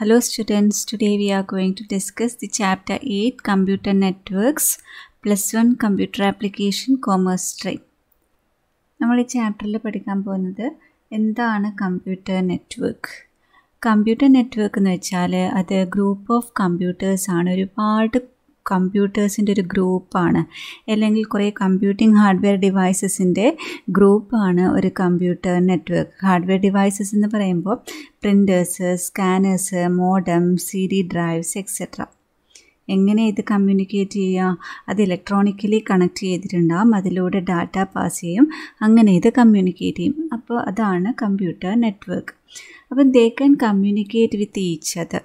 Hello students, today we are going to discuss the chapter 8 Computer Networks plus 1 Computer Application Commerce Stream. We ഈ ചാപ്റ്ററിൽ പഠിക്കാൻ പോകുന്നത് Computer network network computer network എന്ന് വെച്ചാൽ അത് group of കമ്പ്യൂട്ടേഴ്സിൻ്റെ ഒരു ഗ്രൂപ്പാണ് അല്ലെങ്കിൽ കുറേ കമ്പ്യൂട്ടിംഗ് ഹാർഡ്വെയർ ഡിവൈസസിൻ്റെ ഗ്രൂപ്പാണ് ഒരു കമ്പ്യൂട്ടർ നെറ്റ്വർക്ക് ഹാർഡ്വെയർ ഡിവൈസസ് എന്ന് പറയുമ്പോൾ printers scanners modem C D drives etcetera എങ്ങനെ ഇത് കമ്മ്യൂണിക്കേറ്റ് ചെയ്യുക അത് ഇലക്ട്രോണിക്കലി കണക്ട് ചെയ്തിട്ടുണ്ടാകും അതിലൂടെ ഡാറ്റ പാസ് ചെയ്യും അങ്ങനെ ഇത് കമ്മ്യൂണിക്കേറ്റ് ചെയ്യും അപ്പോൾ അതാണ് കമ്പ്യൂട്ടർ നെറ്റ്വർക്ക് അപ്പം they can communicate with each other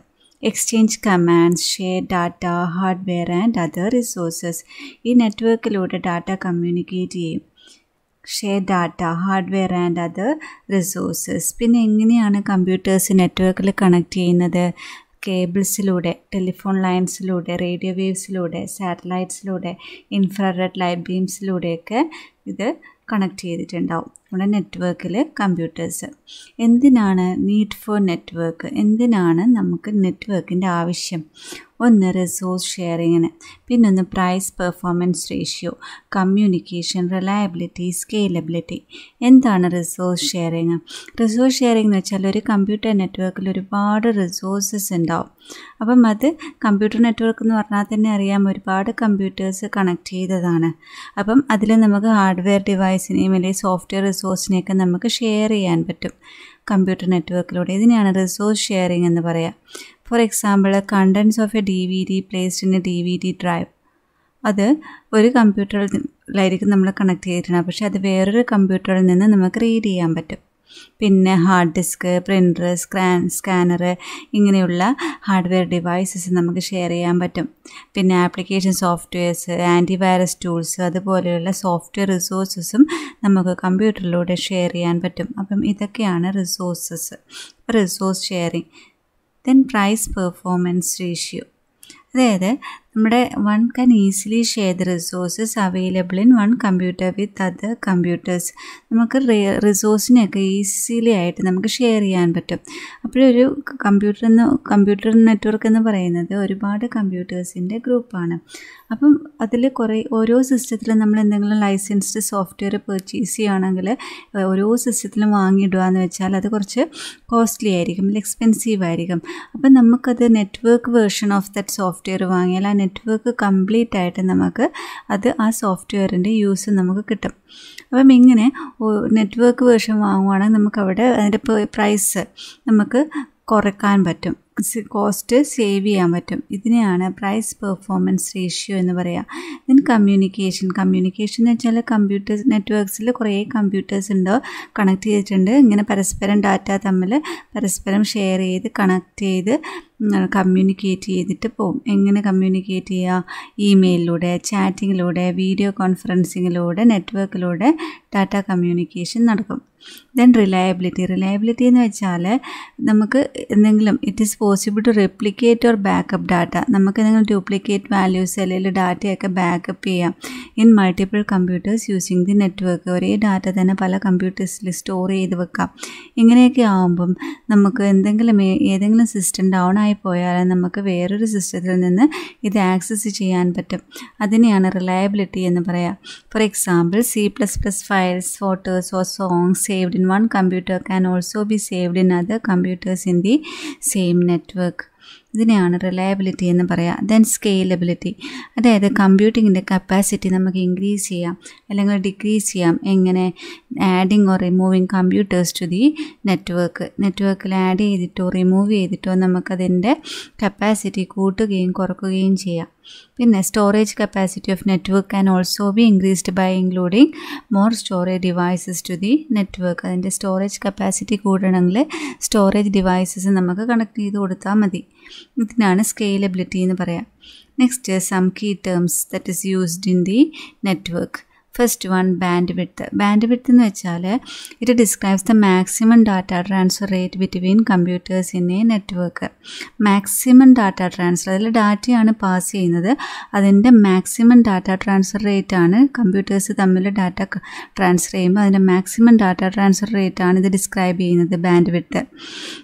exchange commands share data hardware and other resources ഈ നെറ്റ്വർക്കിലൂടെ ഡാറ്റ കമ്മ്യൂണിക്കേറ്റ് ചെയ്യും share data hardware and other resources പിന്നെ എങ്ങനെയാണ് കമ്പ്യൂട്ടേഴ്സ് നെറ്റ്വർക്കിൽ കണക്ട് ചെയ്യുന്നത് കേബിൾസിലൂടെ ടെലിഫോൺ ലൈൻസിലൂടെ റേഡിയോ വേവ്സിലൂടെ സാറ്റലൈറ്റ്സിലൂടെ ഇൻഫ്രാറെഡ് ലൈറ്റ് ബീംസിലൂടെയൊക്കെ ഇത് കണക്ട് ചെയ്തിട്ടുണ്ടാവും നമ്മുടെ നെറ്റ്വർക്കിൽ കമ്പ്യൂട്ടേഴ്സ് എന്തിനാണ് നീഡ് ഫോർ നെറ്റ്വർക്ക് എന്തിനാണ് നമുക്ക് നെറ്റ്വർക്കിൻ്റെ ആവശ്യം ഒന്ന് റിസോഴ്സ് ഷെയറിങ്ങിന് പിന്നെ ഒന്ന് price performance ratio communication reliability scalability എന്താണ് റിസോഴ്സ് ഷെയറിങ് റിസോഴ്സ് ഷെയറിംഗ് എന്ന് വെച്ചാൽ ഒരു കമ്പ്യൂട്ടർ നെറ്റ്വർക്കിൽ ഒരുപാട് റിസോഴ്സസ് ഉണ്ടാവും അപ്പം അത് കമ്പ്യൂട്ടർ നെറ്റ്വർക്ക് എന്ന് പറഞ്ഞാൽ തന്നെ അറിയാം ഒരുപാട് കമ്പ്യൂട്ടേഴ്സ് കണക്ട് ചെയ്തതാണ് അപ്പം അതിൽ നമുക്ക് ഹാർഡ്വെയർ ഡിവൈസിനെയും അല്ലെങ്കിൽ സോഫ്റ്റ്വെയർ റിസോഴ്സിനെയൊക്കെ നമുക്ക് ഷെയർ ചെയ്യാൻ പറ്റും കമ്പ്യൂട്ടർ നെറ്റ്വർക്കിലൂടെ ഇതിനെയാണ് റിസോഴ്സ് ഷെയറിംഗ് എന്ന് പറയുക for example contents of a D V D placed in a D V D drive അത് ഒരു കമ്പ്യൂട്ടറിലായിരിക്കും നമ്മൾ കണക്ട് ചെയ്തിരുന്നത് പക്ഷേ അത് വേറൊരു കമ്പ്യൂട്ടറിൽ നിന്ന് നമുക്ക് റീഡ് ചെയ്യാൻ പറ്റും പിന്നെ ഹാർഡ് ഡിസ്ക് പ്രിൻറ്റർ സ്ക്രാൻ സ്കാനർ ഇങ്ങനെയുള്ള ഹാർഡ്വെയർ ഡിവൈസസ് നമുക്ക് ഷെയർ ചെയ്യാൻ പറ്റും പിന്നെ application softwares anti virus tools അതുപോലെയുള്ള സോഫ്റ്റ്വെയർ റിസോഴ്സസും നമുക്ക് കമ്പ്യൂട്ടറിലൂടെ ഷെയർ ചെയ്യാൻ പറ്റും അപ്പം ഇതൊക്കെയാണ് resources resource sharing then price performance ratio അതായത് നമ്മുടെ one can easily share the resources available in one computer with other computers നമുക്ക് റിസോഴ്സിനെയൊക്കെ ഈസിലി ആയിട്ട് നമുക്ക് ഷെയർ ചെയ്യാൻ പറ്റും അപ്പോഴൊരു കമ്പ്യൂട്ടർ എന്ന് കമ്പ്യൂട്ടർ നെറ്റ്വർക്ക് എന്ന് പറയുന്നത് ഒരുപാട് കമ്പ്യൂട്ടേഴ്സിൻ്റെ ഗ്രൂപ്പാണ് അപ്പം അതിൽ കുറേ ഓരോ സിസ്റ്റത്തിലും നമ്മൾ എന്തെങ്കിലും ലൈസൻസ്ഡ് സോഫ്റ്റ്വെയർ പെർച്ചേസ് ചെയ്യുകയാണെങ്കിൽ ഓരോ സിസ്റ്റത്തിലും വാങ്ങിയിടുക എന്ന് വെച്ചാൽ അത് കുറച്ച് കോസ്റ്റ്ലി ആയിരിക്കും അല്ലെങ്കിൽ എക്സ്പെൻസീവ് ആയിരിക്കും അപ്പം നമുക്കത് network version of that software വാങ്ങിയാൽ ആ നെറ്റ്വർക്ക് കംപ്ലീറ്റ് ആയിട്ട് നമുക്ക് അത് ആ സോഫ്റ്റ്വെയറിൻ്റെ യൂസ് നമുക്ക് കിട്ടും അപ്പം ഇങ്ങനെ നെറ്റ്വർക്ക് വേർഷൻ വാങ്ങുവാണെങ്കിൽ നമുക്കവിടെ അതിൻ്റെ പ്രൈസ് നമുക്ക് കുറയ്ക്കാൻ പറ്റും കോസ്റ്റ് സേവ് ചെയ്യാൻ പറ്റും ഇതിനെയാണ് പ്രൈസ് പെർഫോമൻസ് റേഷ്യോ എന്ന് പറയുക ദെൻ കമ്മ്യൂണിക്കേഷൻ കമ്മ്യൂണിക്കേഷൻ എന്ന് വെച്ചാൽ കമ്പ്യൂട്ടേഴ്സ് നെറ്റ്വർക്ക്സിൽ കുറേ കമ്പ്യൂട്ടേഴ്സ് ഉണ്ടോ കണക്ട് ചെയ്തിട്ടുണ്ട് ഇങ്ങനെ പരസ്പരം ഡാറ്റ തമ്മിൽ പരസ്പരം ഷെയർ ചെയ്ത് കണക്ട് ചെയ്ത് കമ്മ്യൂണിക്കേറ്റ് ചെയ്തിട്ട് പോകും എങ്ങനെ കമ്മ്യൂണിക്കേറ്റ് ചെയ്യുക ഇമെയിലിലൂടെ ചാറ്റിങ്ങിലൂടെ വീഡിയോ കോൺഫറൻസിങ്ങിലൂടെ നെറ്റ്വർക്കിലൂടെ ഡാറ്റ കമ്മ്യൂണിക്കേഷൻ നടക്കും ദെൻ റിലയബിലിറ്റി റിലയബിലിറ്റി എന്ന് വെച്ചാൽ നമുക്ക് എന്തെങ്കിലും it is possible to replicate or backup data നമുക്ക് എന്തെങ്കിലും ഡ്യൂപ്ലിക്കേറ്റ് വാല്യൂസ് അല്ലെങ്കിൽ ഡാറ്റയൊക്കെ ബാക്കപ്പ് ചെയ്യാം in multiple computers using the network ഒരേ ഡാറ്റ തന്നെ പല കമ്പ്യൂട്ടേഴ്സിൽ സ്റ്റോർ ചെയ്ത് വെക്കാം ഇങ്ങനെയൊക്കെ ആകുമ്പം നമുക്ക് എന്തെങ്കിലും ഏതെങ്കിലും സിസ്റ്റം ഡൗൺ ആയി പോയാലും നമുക്ക് വേറൊരു സിസ്റ്റത്തിൽ നിന്ന് ഇത് ആക്സസ് ചെയ്യാൻ പറ്റും അതിനെയാണ് റിലയബിലിറ്റി എന്ന് പറയാം for example C plus plus files photos or songs saved in one computer can also be saved in other computers in the same network ഇതിനെയാണ് റിലയബിലിറ്റി എന്ന് പറയുക ദെൻ സ്കെയിലബിലിറ്റി അതായത് കമ്പ്യൂട്ടിങ്ങിൻ്റെ കപ്പാസിറ്റി നമുക്ക് ഇൻക്രീസ് ചെയ്യാം അല്ലെങ്കിൽ ഡിക്രീസ് ചെയ്യാം എങ്ങനെ adding or removing computers to the network നെറ്റ്വർക്കിൽ ആഡ് ചെയ്തിട്ടോ റിമൂവ് ചെയ്തിട്ടോ നമുക്കതിൻ്റെ കപ്പാസിറ്റി കൂട്ടുകയും കുറക്കുകയും ചെയ്യാം പിന്നെ storage capacity of network can also be increased by including more storage devices to the network അതിൻ്റെ സ്റ്റോറേജ് കപ്പാസിറ്റി കൂടണമെങ്കിൽ സ്റ്റോറേജ് ഡിവൈസസ് നമുക്ക് കണക്ട് ചെയ്ത് കൊടുത്താൽ മതി ഇതിനാണ് സ്കെയിലബിലിറ്റി എന്ന് പറയാം next some key terms that is used in the network first one bandwidth bandwidth എന്ന് വെച്ചാൽ it describes the maximum data transfer rate between computers in a network maximum data transfer അതിൽ ഡാറ്റയാണ് pass ചെയ്യുന്നത് അതിൻ്റെ maximum data transfer rate ആണ് computers തമ്മിൽ data transfer ചെയ്യുമ്പോൾ അതിൻ്റെ മാക്സിമം ഡാറ്റ ട്രാൻസ്ഫർ റേറ്റ് ആണ് ഇത് ഡിസ്ക്രൈബ് ചെയ്യുന്നത് ബാൻഡ് വിഡ്ത്ത്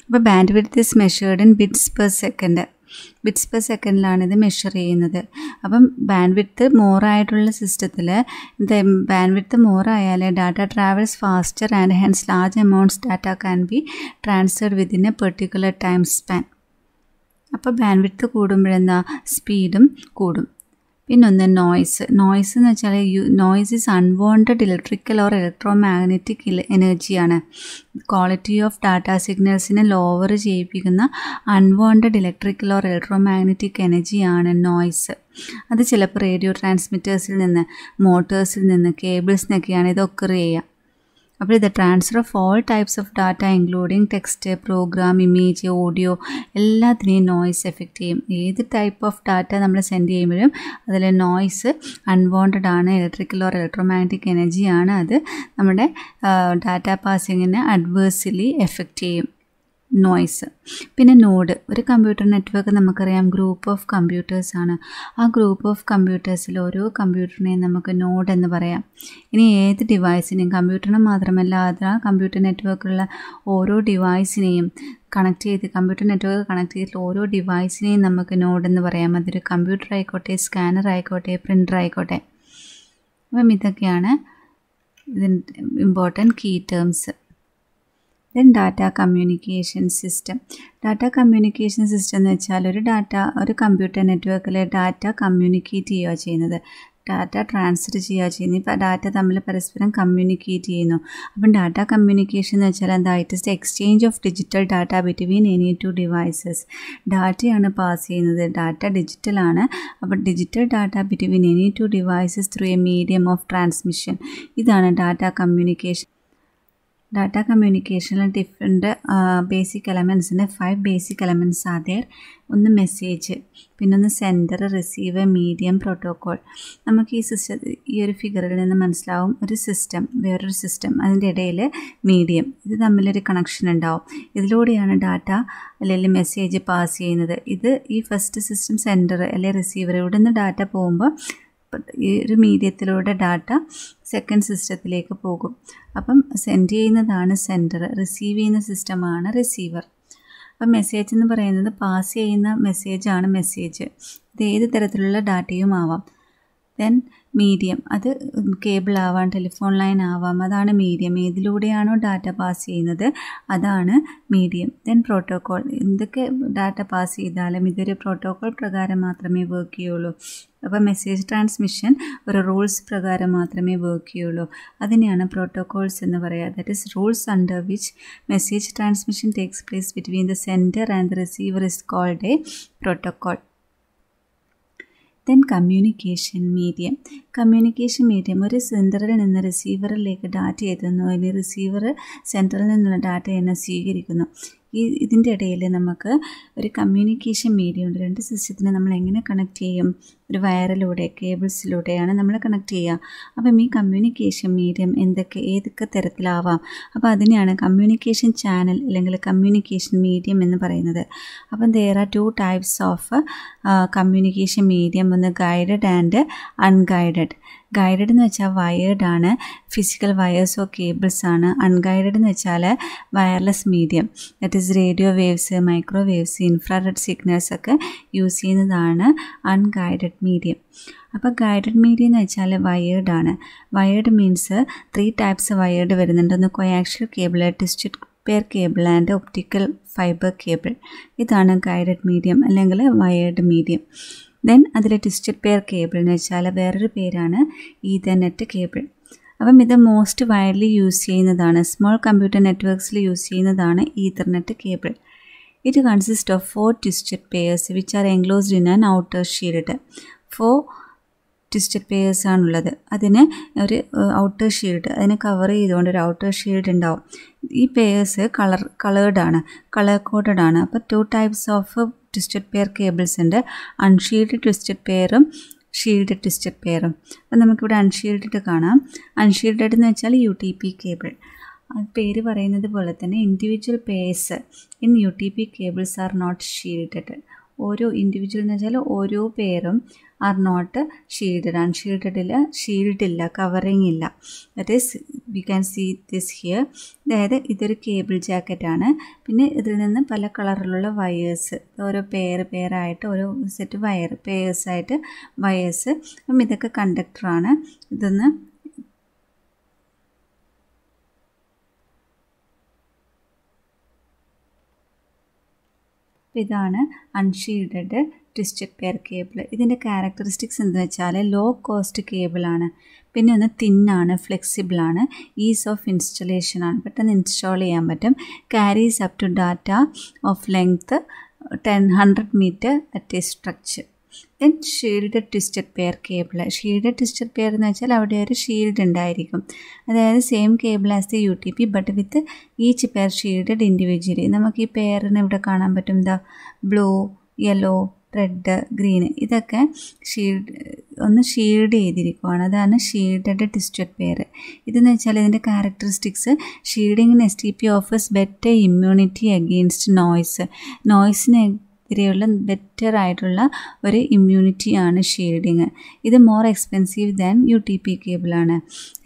അപ്പോൾ bandwidth is measured in bits per second bits per സെക്കൻഡിലാണ് ഇത് മെഷർ ചെയ്യുന്നത് അപ്പം ബാൻഡ് വിത്ത് മോറായിട്ടുള്ള സിസ്റ്റത്തിൽ ബാൻഡ് വിത്ത് മോറായാൽ data travels faster and hence large amounts data can be transferred within a particular time span അപ്പോൾ bandwidth കൂടുമ്പോഴെന്താ സ്പീഡും കൂടും പിന്നൊന്ന് നോയ്സ് നോയ്സ് എന്ന് വെച്ചാൽ you noise is unwanted electrical or electromagnetic എനർജിയാണ് ക്വാളിറ്റി ഓഫ് ഡാറ്റ സിഗ്നൽസിനെ lower ചെയ്യിപ്പിക്കുന്ന unwanted electrical or electromagnetic എനർജിയാണ് നോയ്സ് അത് ചിലപ്പോൾ റേഡിയോ ട്രാൻസ്മിറ്റേഴ്സിൽ നിന്ന് മോട്ടേഴ്സിൽ നിന്ന് കേബിൾസിനൊക്കെയാണ് ഇത് ഒക്കർ ചെയ്യുക അപ്പോൾ ഇത് transfer of all types of data including text program image audio എല്ലാത്തിനെയും നോയ്സ് എഫക്റ്റ് ചെയ്യും ഏത് ടൈപ്പ് ഓഫ് ഡാറ്റ നമ്മൾ സെൻഡ് ചെയ്യുമ്പോഴും അതിൽ നോയ്സ് അൺവോണ്ടഡ് ആണ് ഇലക്ട്രിക്കൽ ഓർ ഇലക്ട്രോമാഗ്നറ്റിക് എനർജിയാണ് അത് നമ്മുടെ ഡാറ്റ പാസിങ്ങിനെ അഡ്വേഴ്സിലി എഫക്റ്റ് ചെയ്യും നോയ്സ് പിന്നെ നോഡ് ഒരു കമ്പ്യൂട്ടർ നെറ്റ്വർക്ക് നമുക്കറിയാം ഗ്രൂപ്പ് ഓഫ് കമ്പ്യൂട്ടേഴ്സ് ആണ് ആ ഗ്രൂപ്പ് ഓഫ് കമ്പ്യൂട്ടേഴ്സിൽ ഓരോ കമ്പ്യൂട്ടറിനെയും നമുക്ക് നോഡ് എന്ന് പറയാം ഇനി ഏത് ഡിവൈസിനെയും കമ്പ്യൂട്ടറിന് മാത്രമല്ല അത് ആ കമ്പ്യൂട്ടർ നെറ്റ്വർക്കുള്ള ഓരോ ഡിവൈസിനെയും കണക്ട് ചെയ്ത് കമ്പ്യൂട്ടർ നെറ്റ്വർക്ക് കണക്ട് ചെയ്തിട്ടുള്ള ഓരോ ഡിവൈസിനെയും നമുക്ക് നോഡ് എന്ന് പറയാം അതൊരു കമ്പ്യൂട്ടർ ആയിക്കോട്ടെ സ്കാനർ ആയിക്കോട്ടെ പ്രിൻ്റർ ആയിക്കോട്ടെ അപ്പം ഇതൊക്കെയാണ് ഇതിൻ്റെ important key terms then data communication system data communication system എന്ന് വെച്ചാൽ ഒരു ഡാറ്റ ഒരു കമ്പ്യൂട്ടർ നെറ്റ്വർക്കിൽ ഡാറ്റ കമ്മ്യൂണിക്കേറ്റ് ചെയ്യുക ചെയ്യുന്നത് ഡാറ്റ ട്രാൻസ്ഫർ ചെയ്യുക ചെയ്യുന്നു ഇപ്പോൾ ഡാറ്റ തമ്മിൽ പരസ്പരം കമ്മ്യൂണിക്കേറ്റ് ചെയ്യുന്നു അപ്പം ഡാറ്റ കമ്മ്യൂണിക്കേഷൻ എന്ന് വെച്ചാൽ എന്താ it is exchange of digital data between any two devices ഡാറ്റയാണ് പാസ് ചെയ്യുന്നത് ഡാറ്റ ഡിജിറ്റലാണ് അപ്പോൾ digital data between any two devices through a medium of transmission ഇതാണ് data communication Data communication different basic basic elements in five basic elements ഒന്ന് message പിന്നെ ഒന്ന് centre receive medium protocol നമുക്ക് ഈ സിസ്റ്റം ഈ ഒരു ഫിഗറിൽ നിന്ന് മനസ്സിലാവും ഒരു സിസ്റ്റം വേറൊരു സിസ്റ്റം അതിൻ്റെ ഇടയിൽ മീഡിയം ഇത് തമ്മിലൊരു കണക്ഷൻ ഉണ്ടാവും ഇതിലൂടെയാണ് ഡാറ്റ അല്ലെങ്കിൽ മെസ്സേജ് പാസ് ചെയ്യുന്നത് ഇത് ഈ ഫസ്റ്റ് സിസ്റ്റം സെൻറ്റർ അല്ലെങ്കിൽ റിസീവർ ഇവിടെ നിന്ന് ഡാറ്റ പോകുമ്പോൾ ഈ ഒരു മീഡിയത്തിലൂടെ ഡാറ്റ സെക്കൻഡ് സിസ്റ്റത്തിലേക്ക് പോകും അപ്പം സെൻഡ് ചെയ്യുന്നതാണ് സെൻഡർ റിസീവ് ചെയ്യുന്ന സിസ്റ്റമാണ് റിസീവർ അപ്പം മെസ്സേജ് എന്ന് പറയുന്നത് പാസ് ചെയ്യുന്ന മെസ്സേജാണ് മെസ്സേജ് ഇത് ഏത് തരത്തിലുള്ള ഡാറ്റയും ആവാം ദെൻ മീഡിയം അത് കേബിൾ ആവാം ടെലിഫോൺ ലൈൻ ആവാം അതാണ് മീഡിയം ഏതിലൂടെയാണോ ഡാറ്റ പാസ് ചെയ്യുന്നത് അതാണ് മീഡിയം ദെൻ പ്രോട്ടോക്കോൾ എന്തൊക്കെ ഡാറ്റ പാസ് ചെയ്താലും ഇതൊരു പ്രോട്ടോക്കോൾ പ്രകാരം മാത്രമേ വർക്ക് ചെയ്യുള്ളൂ അപ്പോൾ മെസ്സേജ് ട്രാൻസ്മിഷൻ ഒരു റൂൾസ് പ്രകാരം മാത്രമേ വർക്ക് ചെയ്യുള്ളൂ അതിനെയാണ് പ്രോട്ടോകോൾസ് എന്ന് പറയുക that is rules under which message transmission takes place between the sender and the receiver is called a protocol then communication medium communication medium ഒരു സെൻറ്ററിൽ നിന്ന് റിസീവറിലേക്ക് ഡാറ്റ എത്തുന്നു അല്ലെങ്കിൽ റിസീവർ സെൻറ്ററിൽ നിന്നുള്ള ഡാറ്റ എന്നെ സ്വീകരിക്കുന്നു ഈ ഇതിൻ്റെ ഇടയിൽ നമുക്ക് ഒരു കമ്മ്യൂണിക്കേഷൻ മീഡിയം ഉണ്ട് രണ്ട് സിസ്റ്റത്തിനെ നമ്മൾ എങ്ങനെ കണക്ട് ചെയ്യും ഒരു വയറിലൂടെ കേബിൾസിലൂടെയാണ് നമ്മൾ കണക്ട് ചെയ്യുക അപ്പം ഈ കമ്മ്യൂണിക്കേഷൻ മീഡിയം എന്തൊക്കെ ഏതൊക്കെ തരത്തിലാവാം അപ്പോൾ അതിനെയാണ് കമ്മ്യൂണിക്കേഷൻ ചാനൽ അല്ലെങ്കിൽ കമ്മ്യൂണിക്കേഷൻ മീഡിയം എന്ന് പറയുന്നത് അപ്പം there are two types of communication medium ഒന്ന് ഗൈഡഡ് ആൻഡ് അൺഗൈഡഡ് ഗൈഡഡ് എന്ന് വെച്ചാൽ വയേർഡ് ആണ് ഫിസിക്കൽ വയേഴ്സോ കേബിൾസ് ആണ് അൺഗൈഡഡ് എന്ന് വെച്ചാൽ wireless medium that is radio waves microwaves infrared signals ഒക്കെ യൂസ് ചെയ്യുന്നതാണ് അൺഗൈഡഡ് മീഡിയം അപ്പോൾ ഗൈഡഡ് മീഡിയം എന്ന് വെച്ചാൽ വയേർഡ് ആണ് wired means three types wired വരുന്നുണ്ട് ഒന്ന് coaxial cable twisted pair cable and optical fibre cable ഇതാണ് ഗൈഡഡ് മീഡിയം അല്ലെങ്കിൽ വയേർഡ് മീഡിയം ദെൻ അതിൽ ട്വിസ്റ്റഡ് പെയർ കേബിൾ എന്ന് വെച്ചാൽ വേറൊരു പേരാണ് ഈഥനെറ്റ് കേബിൾ അപ്പം ഇത് മോസ്റ്റ് വൈഡ്ലി യൂസ് ചെയ്യുന്നതാണ് സ്മോൾ കമ്പ്യൂട്ടർ നെറ്റ്വർക്ക്സിൽ യൂസ് ചെയ്യുന്നതാണ് Ethernet cable It consists of four twisted pairs which are enclosed in an outer shield. Four twisted pairs ആണുള്ളത് അതിന് ഒരു ഔട്ടർ ഷീൽഡ് അതിനെ കവർ ചെയ്തുകൊണ്ട് ഒരു ഔട്ടർ ഷീൽഡ് ഉണ്ടാവും ഈ പേയേഴ്സ് കളർ കളേർഡ് ആണ് കളർ കോഡഡ് ആണ് അപ്പോൾ two types of twisted pair cables ഉണ്ട് അൺഷീൽഡ് ട്വിസ്റ്റഡ് പെയറും ഷീൽഡ് ട്വിസ്റ്റഡ് പെയറും അപ്പോൾ നമുക്കിവിടെ അൺഷീൽഡ് കാണാം അൺഷീൽഡ് എന്ന് വെച്ചാൽ യു ടി പി കേബിൾ പേര് പറയുന്നത് പോലെ തന്നെ individual pairs in U T P cables are not shielded ഓരോ ഇൻഡിവിജ്വൽ എന്ന് വെച്ചാൽ ഓരോ പേരും ആർ നോട്ട് ഷീൽഡഡ് ഷീൽഡ് ഇല്ല കവറിങ് ഇല്ല that is we can see this here അതായത് ഇതൊരു കേബിൾ ജാക്കറ്റാണ് പിന്നെ ഇതിൽ നിന്ന് പല കളറിലുള്ള വയേഴ്സ് ഓരോ പെയർ പെയറായിട്ട് ഓരോ സെറ്റ് വയർ പെയേഴ്സായിട്ട് വയേഴ്സ് അപ്പം ഇതൊക്കെ കണ്ടക്ടറാണ് ഇതൊന്ന് അപ്പോൾ ഇതാണ് അൺഷീൽഡഡ് ട്വിസ്റ്റഡ് പെയർ കേബിൾ ഇതിൻ്റെ ക്യാരക്ടറിസ്റ്റിക്സ് എന്ന് വെച്ചാൽ ലോ കോസ്റ്റ് കേബിളാണ് പിന്നെ ഒന്ന് തിന്നാണ് ആണ് ഈസ് ഓഫ് ഇൻസ്റ്റലേഷൻ ആണ് പെട്ടെന്ന് ഇൻസ്റ്റാൾ ചെയ്യാൻ പറ്റും carries up to data of length ten hundred metre at a structure then shield twisted pair cable shield twisted pair എന്ന് വെച്ചാൽ അവിടെ ഒരു ഷീൽഡ് ഉണ്ടായിരിക്കും അതായത് same cable as the U T P but with each pair shield individually നമുക്ക് ഈ പെയറിന് ഇവിടെ കാണാൻ പറ്റും എന്താ ബ്ലൂ യെല്ലോ റെഡ് ഗ്രീൻ ഇതൊക്കെ ഷീൽഡ് ഒന്ന് ഷീൽഡ് ചെയ്തിരിക്കുവാണ് അതാണ് ഷീൽഡഡ് ട്വിസ്റ്റഡ് പെയർ ഇതെന്ന് വെച്ചാൽ ഇതിൻ്റെ ക്യാരക്ടറിസ്റ്റിക്സ് ഷീൽഡിങ്ങിന് S T P offers better immunity against noise നോയ്സിനെ ഇരയുള്ള ബെറ്റർ ആയിട്ടുള്ള ഒരു ഇമ്മ്യൂണിറ്റി ആണ് ഷെയ്ഡിങ് ഇത് more expensive than U T P കേബിളാണ്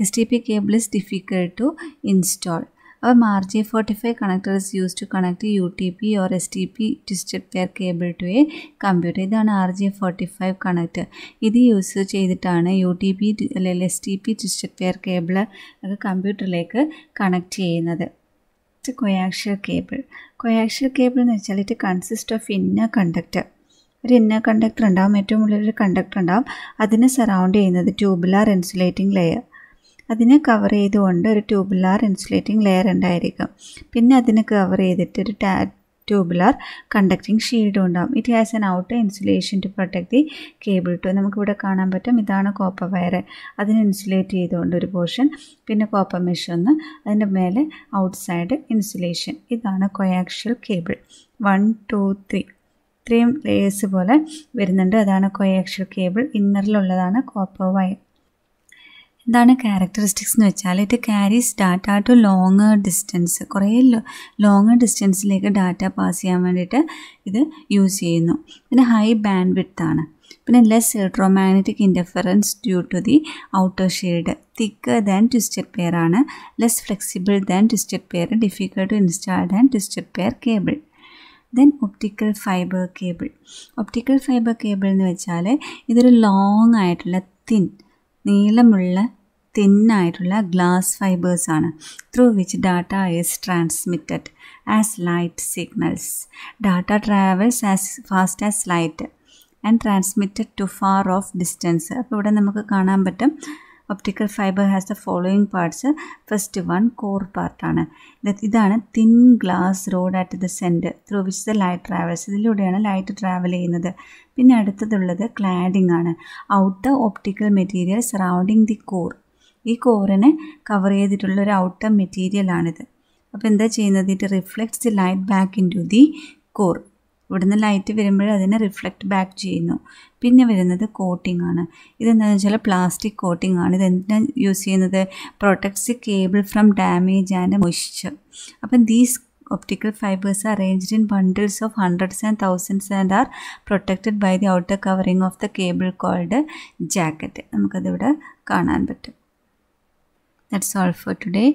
S T P cable is difficult to install അപ്പോൾ R J forty five connector is use to connect U T P or S T P twisted pair cable to a computer ഇതാണ് R J forty five connect ഇത് use ചെയ്തിട്ടാണ് U T P അല്ലെങ്കിൽ S T P twisted pair cable കമ്പ്യൂട്ടറിലേക്ക് connect ചെയ്യുന്നത് coaxial cable coaxial cable എന്ന് വെച്ചാൽ it consist of inner conductor ഒരു inner conductor ഉണ്ടാവും ഏറ്റവും ഉള്ളിൽ ഒരു കണ്ടക്ടർ ഉണ്ടാവും അതിനെ സറൗണ്ട് ചെയ്യുന്നത് ട്യൂബുലാർ ഇൻസുലേറ്റിംഗ് ലെയർ അതിനെ കവർ ചെയ്തുകൊണ്ട് ഒരു ട്യൂബുലാർ ഇൻസുലേറ്റിംഗ് ലെയർ ഉണ്ടായിരിക്കും പിന്നെ അതിനെ കവർ ചെയ്തിട്ട് ഒരു ടാ ട്യൂബുലാർ കണ്ടക്റ്റിംഗ് ഷീൽഡും ഉണ്ടാകും it has an outer insulation to protect the cable to നമുക്കിവിടെ കാണാൻ പറ്റും ഇതാണ് കോപ്പർ വയർ അതിന് ഇൻസുലേറ്റ് ചെയ്തുകൊണ്ട് ഒരു പോർഷൻ പിന്നെ കോപ്പർ മെഷ് ഒന്ന് അതിൻ്റെ മേലെ ഔട്ട് സൈഡ് ഇൻസുലേഷൻ ഇതാണ് coaxial cable one two three ഇത്രയും ലേയേഴ്സ് പോലെ വരുന്നുണ്ട് അതാണ് കൊയാക്ഷ്യൽ കേബിൾ ഇന്നറിലുള്ളതാണ് കോപ്പർ വയർ എന്താണ് ക്യാരക്ടറിസ്റ്റിക്സ് എന്ന് വെച്ചാൽ it carries data to long distance കുറേ ലോങ് ഡിസ്റ്റൻസിലേക്ക് ഡാറ്റ പാസ് ചെയ്യാൻ വേണ്ടിയിട്ട് ഇത് യൂസ് ചെയ്യുന്നു പിന്നെ ഹൈ ബാൻഡ് വിഡ്ത്ത് ആണ് പിന്നെ less electromagnetic interference due to the outer shield thicker than twisted pair ആണ് less flexible than twisted pair difficult to install than twisted pair cable then optical fibre cable optical fibre cable എന്ന് വെച്ചാൽ ഇതൊരു long ആയിട്ടുള്ള thin നീളമുള്ള തിന്നായിട്ടുള്ള glass ഫൈബേഴ്സാണ് through which data is transmitted as light signals data travels as fast as light and transmitted to far off distance അപ്പോൾ ഇവിടെ നമുക്ക് കാണാൻ പറ്റും optical fibre has the following parts first one core പാർട്ടാണ് ഇതാണ് thin glass rod at the centre through which the light travels ഇതിലൂടെയാണ് light travel ചെയ്യുന്നത് പിന്നെ അടുത്തതുള്ളത് ക്ലാഡിംഗ് ആണ് outer the optical material surrounding the core ഈ കോറിനെ കവർ ചെയ്തിട്ടുള്ള ഒരു ഔട്ടർ മെറ്റീരിയലാണിത് അപ്പോൾ എന്താ ചെയ്യുന്നത് it reflects the light back in to the core ഇവിടുന്ന് ലൈറ്റ് വരുമ്പോൾ അതിനെ റിഫ്ലക്റ്റ് ബാക്ക് ചെയ്യുന്നു പിന്നെ വരുന്നത് കോട്ടിംഗ് ആണ് ഇതെന്താണെന്ന് വെച്ചാൽ പ്ലാസ്റ്റിക് കോട്ടിംഗ് ആണ് ഇതെന്തിനാണ് യൂസ് ചെയ്യുന്നത് protects cable from damage and moisture അപ്പം these optical fibres arranged in bundles of hundreds and thousands and are protected by the outer covering of the cable called jacket നമുക്കതിവിടെ കാണാൻ പറ്റും that's all for today